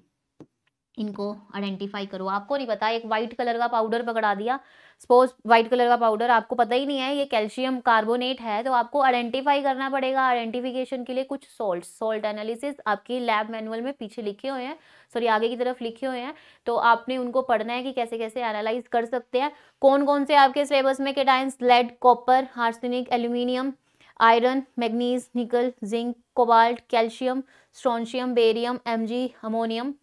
इनको आइडेंटिफाई करो आपको नहीं पता एक व्हाइट कलर का पाउडर पकड़ा दिया सपोज व्हाइट कलर का पाउडर आपको पता ही नहीं है ये कैल्शियम कार्बोनेट है तो आपको आइडेंटिफाई करना पड़ेगा आइडेंटिफिकेशन के लिए कुछ सॉल्ट सॉल्ट एनालिसिस आपकी लैब मैनुअल में पीछे लिखे हुए हैं सॉरी आगे की तरफ लिखे हुए हैं तो आपने उनको पढ़ना है कि कैसे कैसे एनालाइज कर सकते हैं कौन कौन से आपके सिलेबस में cations lead copper arsenic aluminium iron manganese nickel zinc cobalt calcium strontium barium M G ammonium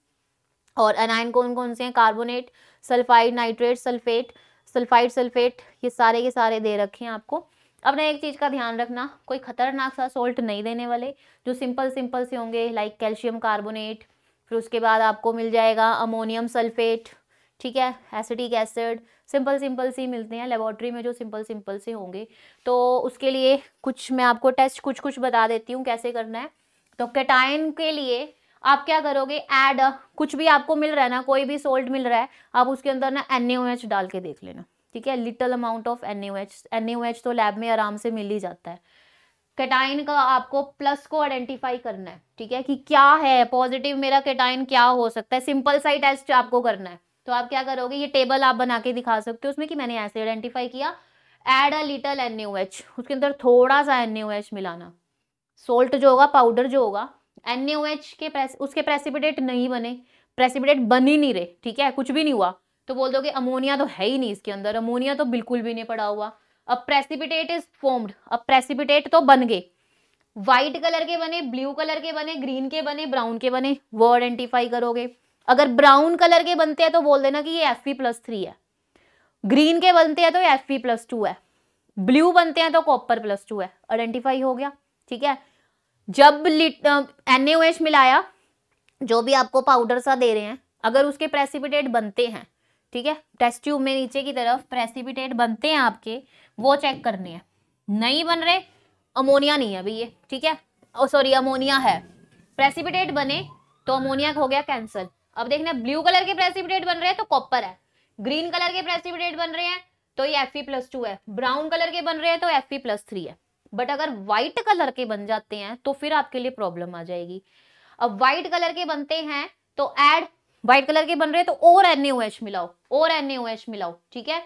और अनायन कौन कौन से हैं carbonate sulphide nitrate sulphate sulphide sulphate ये सारे के सारे दे रखे हैं आपको अपने एक चीज़ का ध्यान रखना कोई खतरनाक सा सॉल्ट नहीं देने वाले जो सिंपल सिंपल से होंगे लाइक कैल्शियम कार्बोनेट फिर उसके बाद आपको मिल जाएगा अमोनियम सल्फेट ठीक है एसिडिक एसिड सिंपल सिंपल से मिलते हैं लेबॉर्ट्री में जो सिंपल सिंपल से होंगे तो उसके लिए कुछ मैं आपको टेस्ट कुछ कुछ बता देती हूँ कैसे करना है तो कैटाइन के लिए आप क्या करोगे एड कुछ भी आपको मिल रहा है ना कोई भी सोल्ट मिल रहा है आप उसके अंदर ना एन डाल के देख लेना ठीक है little amount of N N तो लैब में आराम से मिल ही जाता है कैटाइन का आपको प्लस को आइडेंटिफाई करना है ठीक है कि क्या है पॉजिटिव मेरा कैटाइन क्या हो सकता है सिंपल साइड टेस्ट आपको करना है तो आप क्या करोगे ये टेबल आप बना के दिखा सकते हो उसमें कि मैंने ऐसे आइडेंटिफाई किया एड अ लिटल एन उसके अंदर थोड़ा सा एन मिलाना सोल्ट जो होगा पाउडर जो होगा एन के प्रेस उसके प्रेसिपिटेट नहीं बने प्रेसिपिटेट बन ही नहीं रहे ठीक है कुछ भी नहीं हुआ तो बोल दो कि अमोनिया तो है ही नहीं इसके अंदर अमोनिया तो बिल्कुल भी नहीं पड़ा हुआ अब प्रेसिपिटेट इज फॉर्म्ड अब प्रेसिपिटेट तो बन गए व्हाइट कलर के बने ब्लू कलर के बने ग्रीन के बने ब्राउन के बने वो आइडेंटिफाई करोगे अगर ब्राउन कलर के बनते हैं तो बोल देना कि ये एफ पी प्लस थ्री है ग्रीन के बनते हैं तो एफ पी प्लस टू है ब्लू बनते हैं तो कॉपर प्लस टू है आइडेंटिफाई हो गया ठीक है जब एन uh, मिलाया जो भी आपको पाउडर सा दे रहे हैं अगर उसके प्रेसिपिटेट बनते हैं ठीक है टेस्ट ट्यूब में नीचे की तरफ प्रेसिपिटेट बनते हैं आपके वो चेक करने हैं नहीं बन रहे अमोनिया नहीं है अभी ये ठीक है ओ सॉरी अमोनिया है प्रेसिपिटेट बने तो अमोनिया हो गया कैंसल अब देखना ब्लू कलर के प्रेसिपिटेट बन रहे हैं तो कॉपर है ग्रीन कलर के प्रेसिपिटेट बन रहे हैं तो ये एफ प्लस टू है ब्राउन कलर के बन रहे हैं तो एफ प्लस थ्री है बट अगर व्हाइट कलर के बन जाते हैं तो फिर आपके लिए प्रॉब्लम आ जाएगी अब व्हाइट कलर के बनते हैं तो एड व्हाइट कलर के बन रहे हैं तो और एन मिलाओ और एन मिलाओ ठीक है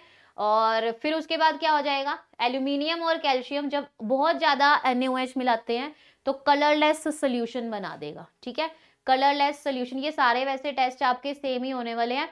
और फिर उसके बाद क्या हो जाएगा एल्यूमिनियम और कैल्शियम जब बहुत ज़्यादा एन मिलाते हैं तो कलरलेस सोल्यूशन बना देगा ठीक है कलरलेस सोल्यूशन ये सारे वैसे टेस्ट आपके सेम ही होने वाले हैं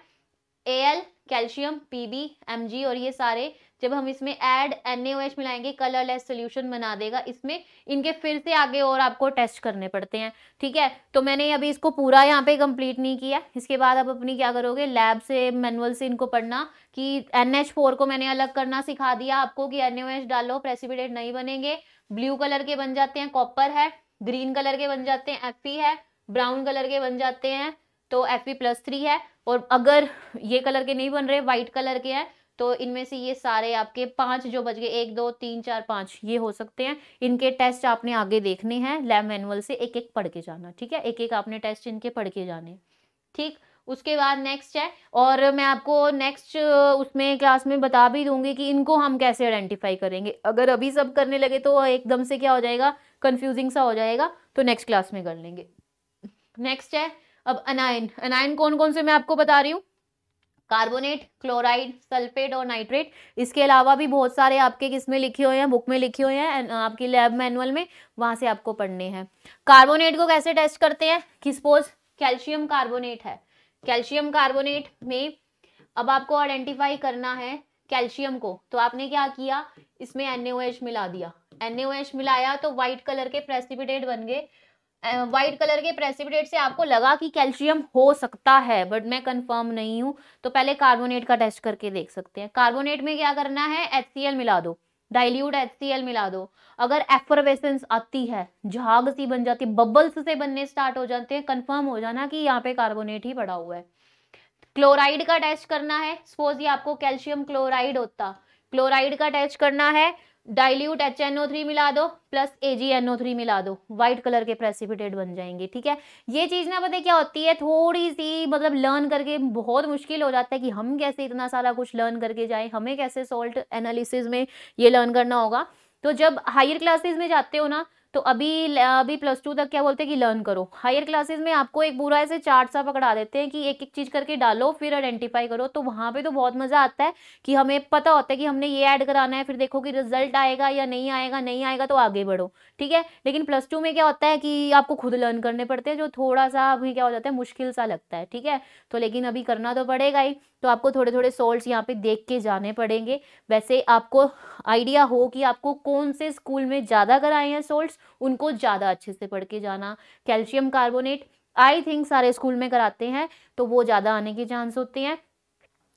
A L calcium P B और ये सारे जब हम इसमें एड एन मिलाएंगे कलरलेस सोल्यूशन बना देगा इसमें इनके फिर से आगे और आपको टेस्ट करने पड़ते हैं ठीक है तो मैंने अभी इसको पूरा यहाँ पे कंप्लीट नहीं किया इसके बाद आप अपनी क्या करोगे लैब से मैनुअल से इनको पढ़ना कि एन को मैंने अलग करना सिखा दिया आपको कि एन डालो प्रेसिपिटेट नहीं बनेंगे ब्लू कलर के बन जाते हैं कॉपर है ग्रीन कलर के बन जाते हैं एफ है ब्राउन कलर के बन जाते हैं तो एफ प्लस थ्री है और अगर ये कलर के नहीं बन रहे व्हाइट कलर के हैं तो इनमें से ये सारे आपके पांच जो बच गए एक दो तीन चार पांच ये हो सकते हैं इनके टेस्ट आपने आगे देखने हैं लैब मैनुअल से एक एक पढ़ के जाना ठीक है एक एक आपने टेस्ट इनके पढ़ के जाने ठीक उसके बाद नेक्स्ट है और मैं आपको नेक्स्ट उसमें क्लास में बता भी दूंगी कि इनको हम कैसे आइडेंटिफाई करेंगे अगर अभी सब करने लगे तो एकदम से क्या हो जाएगा कंफ्यूजिंग सा हो जाएगा तो नेक्स्ट क्लास में कर लेंगे नेक्स्ट है अब अनायन अनायन कौन कौन से मैं आपको बता रही हूँ कार्बोनेट क्लोराइड सल्फेट और नाइट्रेट इसके अलावा भी बहुत सारे आपके किसमें लिखे हुए हैं बुक में लिखे हुए हैं आपकी लैब मैनुअल में वहां से आपको पढ़ने हैं कार्बोनेट को कैसे टेस्ट करते हैं कि सपोज कैल्शियम कार्बोनेट है कैल्शियम कार्बोनेट में अब आपको आइडेंटिफाई करना है कैल्शियम को तो आपने क्या किया इसमें एन मिला दिया एन मिलाया तो व्हाइट कलर के प्रेसिपिटेट बन गए व्हाइट कलर के प्रेसिपिटेट से आपको लगा कि कैल्शियम हो सकता है बट मैं कंफर्म नहीं हूं तो पहले कार्बोनेट का टेस्ट करके देख सकते हैं कार्बोनेट में क्या करना है एच मिला दो डाइल्यूट एच मिला दो अगर एफरवेसेंस आती है झाग सी बन जाती है बबल्स से बनने स्टार्ट हो जाते हैं कन्फर्म हो जाना कि यहाँ पे कार्बोनेट ही पड़ा हुआ है क्लोराइड का टेस्ट करना है सपोज ये आपको कैल्शियम क्लोराइड होता क्लोराइड का टेस्ट करना है डाइल्यूट एच मिला दो प्लस ए मिला दो व्हाइट कलर के प्रेसिपिटेट बन जाएंगे ठीक है ये चीज़ ना पता क्या होती है थोड़ी सी मतलब लर्न करके बहुत मुश्किल हो जाता है कि हम कैसे इतना सारा कुछ लर्न करके जाएं हमें कैसे सॉल्ट एनालिसिस में ये लर्न करना होगा तो जब हायर क्लासेस में जाते हो ना तो अभी अभी प्लस टू तक क्या बोलते हैं कि लर्न करो हायर क्लासेस में आपको एक बुरा ऐसे चार्ट सा पकड़ा देते हैं कि एक एक चीज़ करके डालो फिर आइडेंटिफाई करो तो वहाँ पे तो बहुत मज़ा आता है कि हमें पता होता है कि हमने ये ऐड कराना है फिर देखो कि रिजल्ट आएगा या नहीं आएगा नहीं आएगा तो आगे बढ़ो ठीक है लेकिन प्लस टू में क्या होता है कि आपको खुद लर्न करने पड़ते हैं जो थोड़ा सा अभी क्या हो जाता है मुश्किल सा लगता है ठीक है तो लेकिन अभी करना तो पड़ेगा ही तो आपको थोड़े थोड़े सोल्ट यहाँ पे देख के जाने पड़ेंगे वैसे आपको आइडिया हो कि आपको कौन से स्कूल में ज़्यादा कराए हैं सोल्ट उनको ज़्यादा अच्छे से पढ़ के जाना कैल्शियम कार्बोनेट आई थिंक सारे स्कूल में कराते हैं तो वो ज़्यादा आने के चांस होते हैं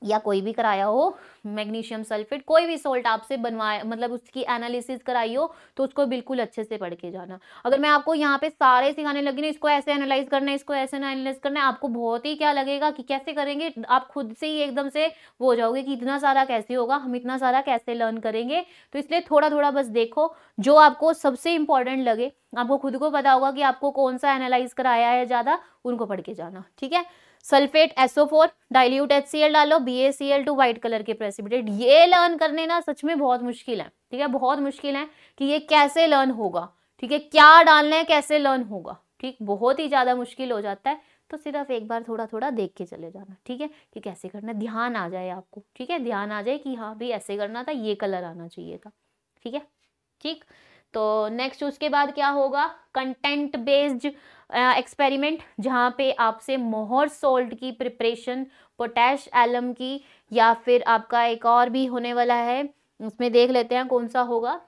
या कोई भी कराया हो मैग्नीशियम सल्फेट कोई भी सोल्ट आपसे बनवाए मतलब उसकी एनालिसिस कराई हो तो उसको बिल्कुल अच्छे से पढ़ के जाना अगर मैं आपको यहाँ पे सारे सिखाने लगी ना इसको ऐसे एनालाइज करना है इसको ऐसे एनालाइज करना है आपको बहुत ही क्या लगेगा कि कैसे करेंगे आप खुद से ही एकदम से वो हो जाओगे कि इतना सारा कैसे होगा हम इतना सारा कैसे लर्न करेंगे तो इसलिए थोड़ा थोड़ा बस देखो जो आपको सबसे इंपॉर्टेंट लगे आपको खुद को पता होगा कि आपको कौन सा एनालाइज कराया है ज़्यादा उनको पढ़ के जाना ठीक है सल्फेट फोर डायल्यूट एच डालो B A C L two white colour के प्रेसिपिटेट ये लर्न करने ना सच में बहुत मुश्किल है ठीक है बहुत मुश्किल है कि ये कैसे लर्न होगा ठीक है क्या डालना है कैसे लर्न होगा ठीक बहुत ही ज़्यादा मुश्किल हो जाता है तो सिर्फ एक बार थोड़ा थोड़ा देख के चले जाना ठीक है कि कैसे करना ध्यान आ जाए आपको ठीक है ध्यान आ जाए कि हाँ भाई ऐसे करना था ये कलर आना चाहिए था ठीक है ठीक तो नेक्स्ट उसके बाद क्या होगा कंटेंट बेस्ड एक्सपेरिमेंट जहाँ पे आपसे मोहर सोल्ट की प्रिपरेशन पोटैश एलम की या फिर आपका एक और भी होने वाला है उसमें देख लेते हैं कौन सा होगा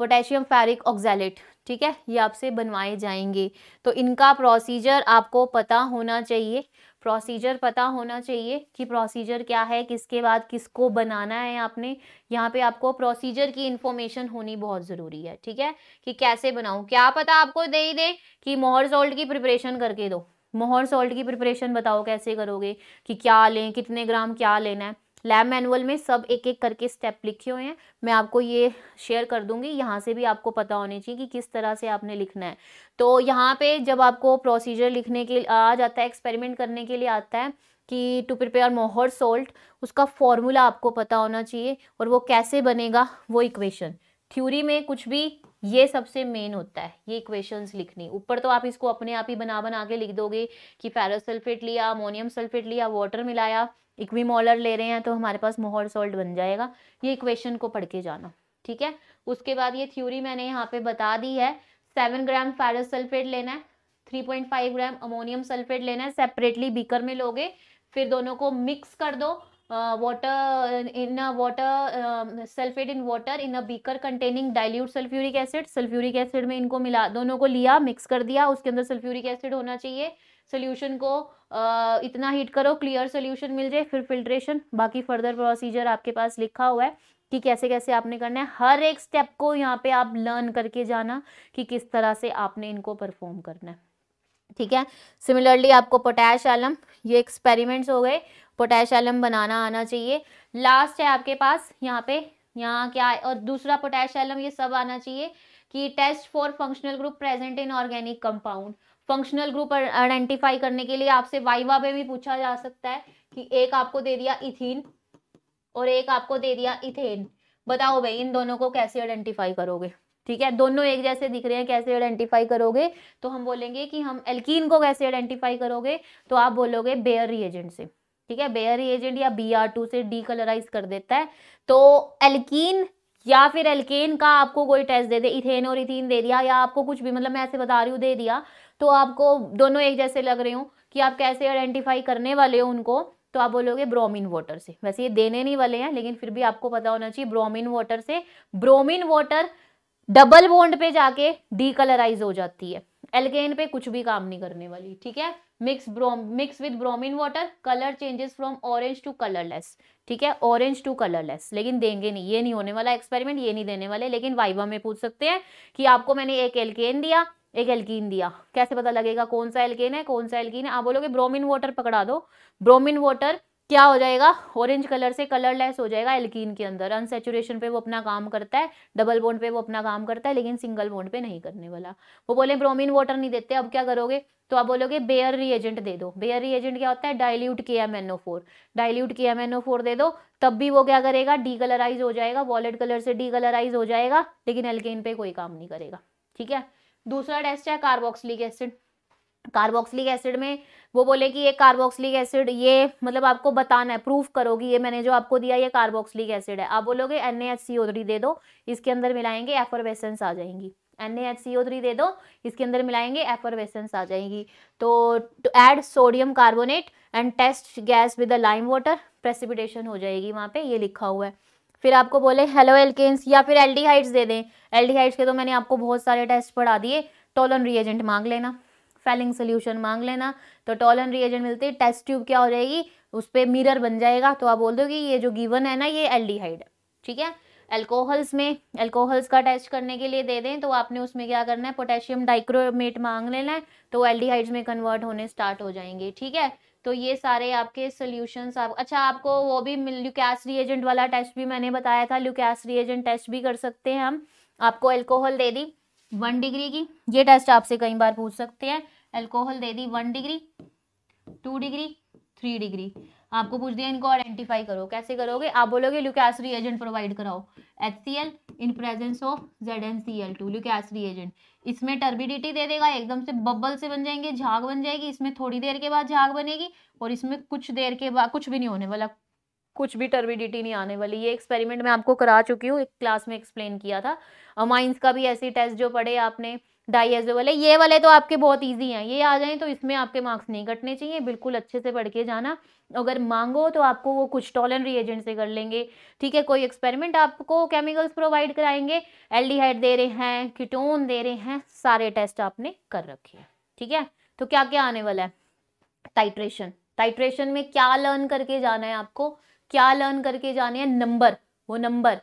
पोटेशियम फेरिक ऑक्जैलेट ठीक है ये आपसे बनवाए जाएंगे तो इनका प्रोसीजर आपको पता होना चाहिए प्रोसीजर पता होना चाहिए कि प्रोसीजर क्या है किसके बाद किसको बनाना है आपने यहाँ पे आपको प्रोसीजर की इन्फॉर्मेशन होनी बहुत ज़रूरी है ठीक है कि कैसे बनाऊँ क्या पता आपको दे ही दे कि मोहर सॉल्ट की प्रिपरेशन करके दो मोहर सॉल्ट की प्रिपरेशन बताओ कैसे करोगे कि क्या लें कितने ग्राम क्या लेना है लैब मैनुअल में सब एक एक करके स्टेप लिखे हुए हैं मैं आपको ये शेयर कर दूंगी यहाँ से भी आपको पता होने चाहिए कि किस तरह से आपने लिखना है तो यहाँ पे जब आपको प्रोसीजर लिखने के आ जाता है एक्सपेरिमेंट करने के लिए आता है कि टू प्रिपेयर मोहर सोल्ट उसका फॉर्मूला आपको पता होना चाहिए और वो कैसे बनेगा वो इक्वेशन थ्योरी में कुछ भी ये सबसे मेन होता है ये इक्वेशंस लिखनी ऊपर तो आप इसको अपने आप ही बना बना के लिख दोगे कि फेरो सल्फेट लिया अमोनियम सल्फेट लिया वाटर मिलाया इक्वीमोलर ले रहे हैं तो हमारे पास मोहर सॉल्ट बन जाएगा ये इक्वेशन को पढ़ के जाना ठीक है उसके बाद ये थ्योरी मैंने यहाँ पे बता दी है सेवन ग्राम फेरस सल्फेट लेना है three point five gram ammonium sulphate लेना है सेपरेटली बीकर में लोगे फिर दोनों को मिक्स कर दो water in a water sulphate in water in a beaker containing dilute sulphuric acid sulphuric acid में इनको मिला दोनों को लिया मिक्स कर दिया उसके अंदर सल्फ्यूरिक एसिड होना चाहिए सोल्यूशन को इतना हीट करो क्लियर सोल्यूशन मिल जाए फिर फिल्ट्रेशन बाकी फर्दर प्रोसीजर आपके पास लिखा हुआ है कि कैसे कैसे आपने करना है हर एक स्टेप को यहाँ पे आप लर्न करके जाना कि किस तरह से आपने इनको परफॉर्म करना है ठीक है सिमिलरली आपको पोटैश आलम ये एक्सपेरिमेंट्स हो गए पोटैश आलम बनाना आना चाहिए लास्ट है आपके पास यहाँ पे यहाँ क्या है और दूसरा पोटैश आलम ये सब आना चाहिए कि test for functional group present in organic compound functional group identify करने के लिए आपसे वाइवा में भी पूछा जा सकता है कि एक आपको दे दिया इथिन और एक आपको दे दिया इथेन बताओ भाई इन दोनों को कैसे आइडेंटिफाई करोगे ठीक है दोनों एक जैसे दिख रहे हैं कैसे आइडेंटिफाई करोगे तो हम बोलेंगे कि हम एल्कीन को कैसे आइडेंटिफाई करोगे तो आप बोलोगे बेयर रिएजेंट से ठीक है बेयर रिएजेंट या बी आर टू से डी कलराइज कर देता है तो एल्कीन या फिर एल्केन का आपको कोई टेस्ट दे दे इथेन और इथिन दे दिया या आपको कुछ भी मतलब मैं ऐसे बता रही हूँ दे दिया तो आपको दोनों एक जैसे लग रहे हो कि आप कैसे आइडेंटिफाई करने वाले हो उनको तो आप बोलोगे ब्रोमीन वाटर से वैसे ये देने नहीं वाले हैं लेकिन फिर भी आपको पता होना चाहिए ब्रोमीन वाटर से ब्रोमीन वाटर डबल बॉन्ड पे जाके डीकलराइज हो जाती है एल्केन पे कुछ भी काम नहीं करने वाली ठीक है mix brom mix with bromine water colour changes from orange to colourless ठीक है ऑरेंज टू कलरलेस लेकिन देंगे नहीं ये नहीं होने वाला एक्सपेरिमेंट ये नहीं देने वाले लेकिन वाइवा में पूछ सकते हैं कि आपको मैंने एक एल्केन दिया एक एल्कीन दिया कैसे पता लगेगा कौन सा एल्किन है कौन सा एल्कीन है आप बोलोगे ब्रोमिन वाटर पकड़ा दो ब्रोमिन वाटर क्या हो जाएगा ऑरेंज कलर से कलरलेस हो जाएगा एल्कीन के अंदर अनसेचुरेशन पे वो अपना काम करता है डबल बोन्ड पे वो अपना काम करता है लेकिन सिंगल बोन्ड पे नहीं करने वाला वो बोले ब्रोमिन वाटर नहीं देते अब क्या करोगे तो आप बोलोगे बेयर रिएजेंट दे दो बेयर रिएजेंट क्या होता है dilute K M N O four dilute K M N O four दे दो तब भी वो क्या करेगा डी कलराइज हो जाएगा वॉलेट कलर से डी कलराइज हो जाएगा लेकिन एल्केन पे कोई काम नहीं करेगा ठीक है दूसरा टेस्ट है कार्बोक्सिलिक एसिड कार्बोक्सिलिक एसिड में वो बोले कि ये कार्बोक्सिलिक एसिड ये मतलब आपको बताना है प्रूफ करोगी ये मैंने जो आपको दिया ये कार्बोक्सिलिक एसिड है आप बोलोगे N A H C O three दे दो इसके अंदर मिलाएंगे एफरवेसेंस आ जाएंगी N A H C O three दे दो इसके अंदर मिलाएंगे एफरवेसेंस आ जाएंगी तो add sodium carbonate and test gas with the lime water precipitation हो जाएगी वहाँ पे ये लिखा हुआ है फिर आपको बोले हेलो एल्केन्स या फिर एल दे दें एल के तो मैंने आपको बहुत सारे टेस्ट पढ़ा दिए टोलन रिएजेंट मांग लेना फेलिंग सोल्यूशन मांग लेना तो टोलन रिएजेंट मिलते टेस्ट ट्यूब क्या हो जाएगी उस पर मिरर बन जाएगा तो आप बोल दो कि ये जो गिवन है ना ये एल्डिहाइड ठीक है एल्कोहल्स में एल्कोहल्स का टेस्ट करने के लिए दे दें तो आपने उसमें क्या करना है पोटेशियम डाइक्रोमेट मांग लेना है तो एल्डिहाइड्स में कन्वर्ट होने स्टार्ट हो जाएंगे ठीक है तो ये सारे आपके सोल्यूशन आप अच्छा आपको वो भी ल्यूकैस रिएजेंट वाला टेस्ट भी मैंने बताया था ल्यूकैस रिएजेंट टेस्ट भी कर सकते हैं हम आपको एल्कोहल दे दी वन डिग्री की ये टेस्ट आपसे कई बार पूछ सकते हैं एल्कोहल दे दी one degree two degree three degree आपको पूछ दिया इनको आइडेंटिफाई करो कैसे करोगे आप बोलोगे ल्यूकैस रिएजेंट प्रोवाइड कराओ H in presence of Z N C L two Lucas reagent इसमें टर्बिडिटी दे देगा एकदम से बबल से बन जाएंगे झाग बन जाएगी इसमें थोड़ी देर के बाद झाग बनेगी और इसमें कुछ देर के बाद कुछ भी नहीं होने वाला कुछ भी टर्बिडिटी नहीं आने वाली ये एक्सपेरिमेंट मैं आपको करा चुकी हूँ एक क्लास में एक्सप्लेन किया था अमाइंस का भी ऐसी टेस्ट जो पढ़े आपने डाइजे वाले ये वाले तो आपके बहुत ईजी हैं ये आ जाए तो इसमें आपके मार्क्स नहीं कटने चाहिए बिल्कुल अच्छे से पढ़ के जाना अगर मांगो तो आपको वो कुछ टॉलन रिएजेंट से कर लेंगे ठीक है कोई एक्सपेरिमेंट आपको केमिकल्स प्रोवाइड कराएंगे एल्डिहाइड दे रहे हैं किटोन दे रहे हैं सारे टेस्ट आपने कर रखे हैं ठीक है तो क्या क्या आने वाला है टाइट्रेशन टाइट्रेशन में क्या लर्न करके जाना है आपको क्या लर्न करके जाने हैं नंबर वो number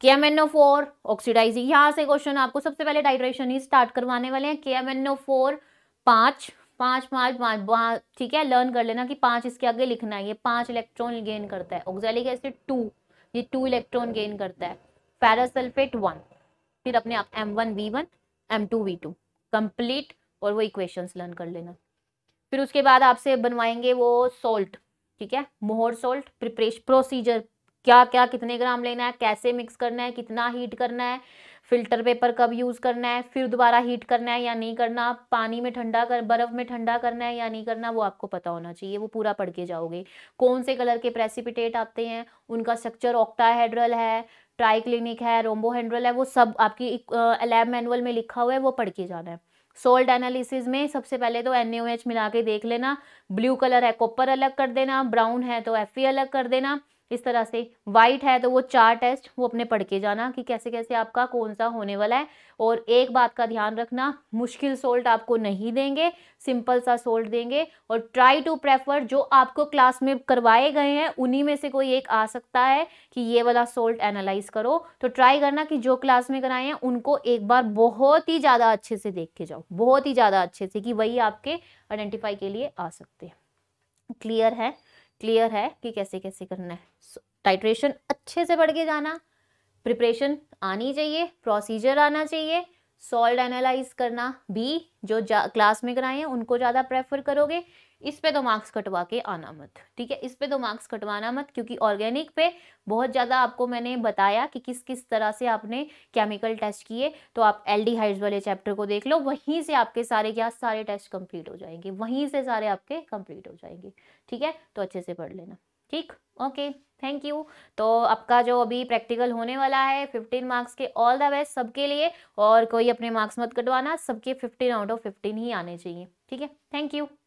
K M N O four oxidising यहां से क्वेश्चन आपको सबसे पहले डाइड्रेशन ही स्टार्ट करवाने वाले हैं के एम एन ओ फोर पांच पांच पांच पाँच ठीक है लर्न कर लेना कि पांच इसके आगे लिखना है ये पांच इलेक्ट्रॉन गेन करता है ऑक्सैलिक एसिड टू ये टू इलेक्ट्रॉन गेन करता है पैरासल्फेट वन फिर अपने आप M one V one M two V two complete और वो इक्वेशन लर्न कर लेना फिर उसके बाद आपसे बनवाएंगे वो सोल्ट ठीक है मोहर सोल्ट प्रिपरेशन प्रोसीजर क्या क्या कितने ग्राम लेना है कैसे मिक्स करना है कितना हीट करना है फिल्टर पेपर कब यूज़ करना है फिर दोबारा हीट करना है या नहीं करना पानी में ठंडा कर बर्फ़ में ठंडा करना है या नहीं करना वो आपको पता होना चाहिए वो पूरा पढ़ के जाओगे कौन से कलर के प्रेसिपिटेट आते हैं उनका स्ट्रक्चर ऑक्टाहेड्रल है ट्राइक्लिनिक है रोम्बोहेंड्रल है वो सब आपकी लैब मैनुअल में लिखा हुआ है वो पढ़ के जाना है सोल्ट एनालिसिस में सबसे पहले तो एन मिला के देख लेना ब्लू कलर है कॉपर अलग कर देना ब्राउन है तो एफ अलग कर देना इस तरह से वाइट है तो वो चार टेस्ट वो अपने पढ़ के जाना कि कैसे कैसे आपका कौन सा होने वाला है और एक बात का ध्यान रखना मुश्किल सोल्ट आपको नहीं देंगे सिंपल सा सोल्ट देंगे और ट्राई टू प्रेफर जो आपको क्लास में करवाए गए हैं उन्हीं में से कोई एक आ सकता है कि ये वाला सोल्ट एनालाइज करो तो ट्राई करना कि जो क्लास में कराए हैं उनको एक बार बहुत ही ज़्यादा अच्छे से देख के जाओ बहुत ही ज़्यादा अच्छे से कि वही आपके आइडेंटिफाई के लिए आ सकते हैं क्लियर है क्लियर है कि कैसे कैसे करना है so, टाइट्रेशन अच्छे से बढ़ के जाना प्रिपरेशन आनी चाहिए प्रोसीजर आना चाहिए सॉल्ट एनालाइज करना भी जो क्लास में कराए हैं उनको ज़्यादा प्रेफर करोगे इस पे दो तो मार्क्स कटवा के आना मत ठीक है इस पे दो तो मार्क्स कटवाना मत क्योंकि ऑर्गेनिक पे बहुत ज़्यादा आपको मैंने बताया कि किस किस तरह से आपने केमिकल टेस्ट किए तो आप एल्डिहाइड्स वाले चैप्टर को देख लो वहीं से आपके सारे क्या सारे टेस्ट कंप्लीट हो जाएंगे वहीं से सारे आपके कंप्लीट हो जाएंगे ठीक है तो अच्छे से पढ़ लेना ठीक ओके थैंक यू तो आपका जो अभी प्रैक्टिकल होने वाला है फिफ्टीन मार्क्स के ऑल द बेस्ट सबके लिए और कोई अपने मार्क्स मत कटवाना सबके फिफ्टीन आउट ऑफ फिफ्टीन ही आने चाहिए ठीक है थैंक यू